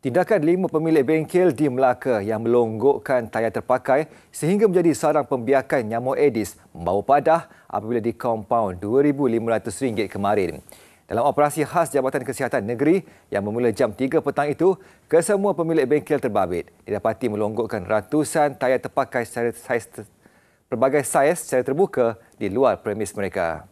Tindakan lima pemilik bengkel di Melaka yang melonggokkan tayar terpakai sehingga menjadi sarang pembiakan nyamuk Aedes membawa padah apabila dikompaun RM2,500 kemarin. Dalam operasi khas Jabatan Kesihatan Negeri yang bermula jam 3 petang itu, kesemua pemilik bengkel terbabit didapati melonggokkan ratusan tayar terpakai secara saiz ter... pelbagai saiz secara terbuka di luar premis mereka.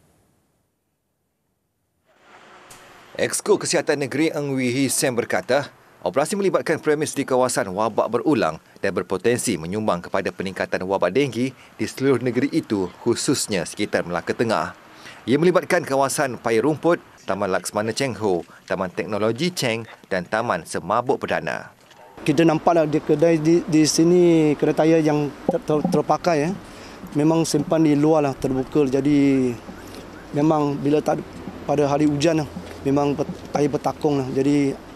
Exco Kesihatan Negeri Ng Wee Hee Sam berkata, Operasi melibatkan premis di kawasan wabak berulang dan berpotensi menyumbang kepada peningkatan wabak denggi di seluruh negeri itu khususnya sekitar Melaka Tengah. Ia melibatkan kawasan Paya Rumput, Taman Laksmana Cheng Ho, Taman Teknologi Cheng dan Taman Semabuk Perdana. Kita nampaklah di kedai di, di sini kereta tayar yang ter, ter, terpakai ya. Eh. Memang simpan di luar lah terbuka jadi memang bila tak pada hari hujan lah, memang tayar bertakung lah. Jadi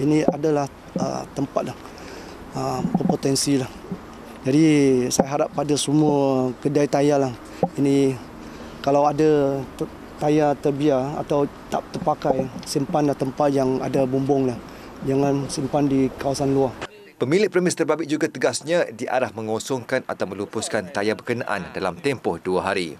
ini adalah uh, tempat dah uh, potensi lah. Jadi saya harap pada semua kedai tayar lah ini kalau ada ter- tayar terbiar atau tak terpakai simpan simpanlah tempat yang ada bumbung lah. Jangan simpan di kawasan luar. Pemilik premis terbabit juga tegasnya diarah mengosongkan atau melupuskan tayar berkenaan dalam tempoh dua hari.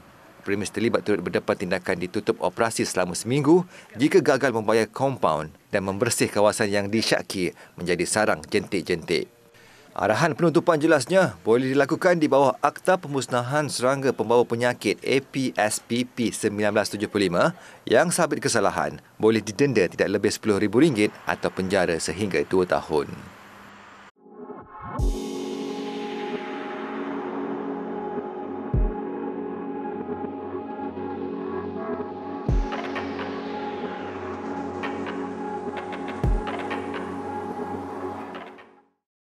Prime Minister Lee turut berdepan tindakan ditutup operasi selama seminggu jika gagal membayar kompaun dan membersih kawasan yang disyaki menjadi sarang jentik-jentik. Arahan penutupan jelasnya boleh dilakukan di bawah Akta Pemusnahan Serangga Pembawa Penyakit APSPP 1975 yang sabit kesalahan boleh didenda tidak lebih RM10,000 atau penjara sehingga 2 tahun.